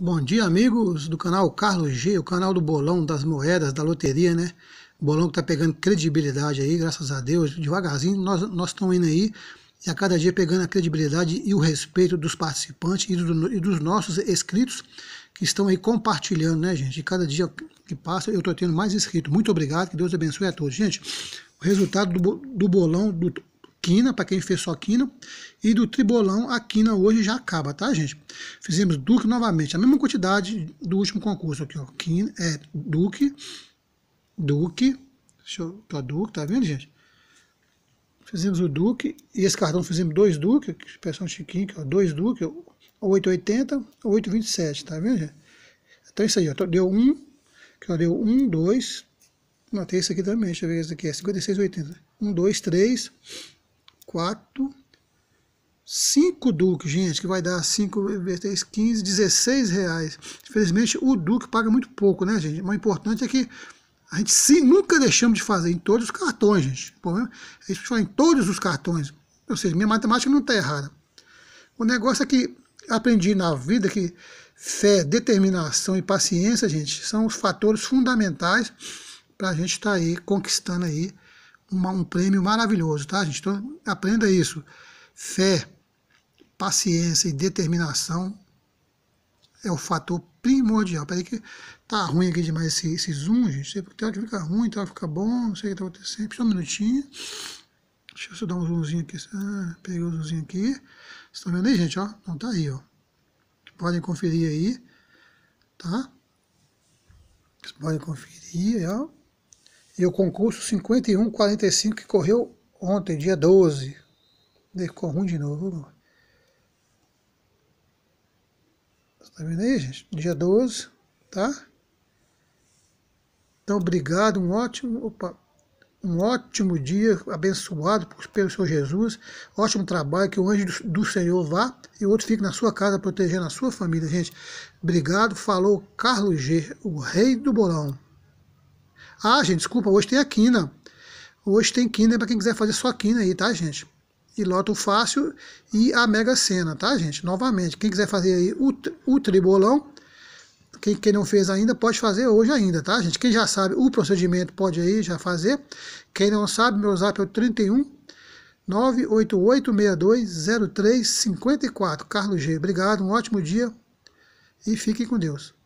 Bom dia, amigos do canal Carlos G, o canal do bolão, das moedas, da loteria, né? O bolão que tá pegando credibilidade aí, graças a Deus, devagarzinho nós nós estamos indo aí e a cada dia pegando a credibilidade e o respeito dos participantes e, do, e dos nossos inscritos que estão aí compartilhando, né, gente? E cada dia que passa eu tô tendo mais inscritos. Muito obrigado, que Deus abençoe a todos. Gente, o resultado do, do bolão do quina, para quem fez só quina, e do tribolão a quina hoje já acaba, tá, gente? Fizemos Duque novamente, a mesma quantidade do último concurso aqui, ó, quina, é Duque, Duque, deixa eu, ó, Duque, tá vendo, gente? Fizemos o Duque, e esse cartão fizemos dois Duque, expressão chiquinho aqui, ó, dois Duque, 8,80, 8,27, tá vendo, gente? Então é isso aí, ó, deu um, que ó, deu um, dois, não, tem esse aqui também, deixa eu ver esse aqui, é 56,80. 1, 2, 3, quatro, cinco Duque, gente, que vai dar 5 vezes 3, 15, 16 reais. Infelizmente, o Duque paga muito pouco, né, gente? Mas o importante é que a gente se, nunca deixamos de fazer em todos os cartões, gente. O problema é isso em todos os cartões. Ou seja, minha matemática não está errada. O negócio é que aprendi na vida que fé, determinação e paciência, gente, são os fatores fundamentais para a gente estar tá aí conquistando aí uma, um prêmio maravilhoso, tá, gente? Então, aprenda isso. Fé, paciência e determinação é o fator primordial. Peraí que tá ruim aqui demais esse, esse zoom, gente. Tem hora que fica ruim, tem hora que fica bom, não sei o que tá acontecendo. Só um minutinho. Deixa eu só dar um zoomzinho aqui. Ah, peguei o zoomzinho aqui. Vocês estão vendo aí, gente? Ó? Então tá aí, ó. Podem conferir aí, tá? Vocês podem conferir, ó. E o concurso 5145 que correu ontem, dia 12. Ficou ruim de novo. Tá vendo aí, gente? Dia 12, tá? Então, obrigado, um ótimo, opa, um ótimo dia, abençoado pelo Senhor Jesus. Ótimo trabalho, que o anjo do, do Senhor vá e o outro fique na sua casa, protegendo a sua família, gente. Obrigado, falou Carlos G., o rei do bolão. Ah, gente, desculpa, hoje tem a quina. Hoje tem quina é para quem quiser fazer sua quina aí, tá, gente? E loto fácil e a Mega Sena, tá, gente? Novamente, quem quiser fazer aí o, o tribolão, quem, quem não fez ainda, pode fazer hoje ainda, tá, gente? Quem já sabe o procedimento pode aí já fazer. Quem não sabe, meu zap é o 31 988 Carlos G, obrigado, um ótimo dia e fiquem com Deus.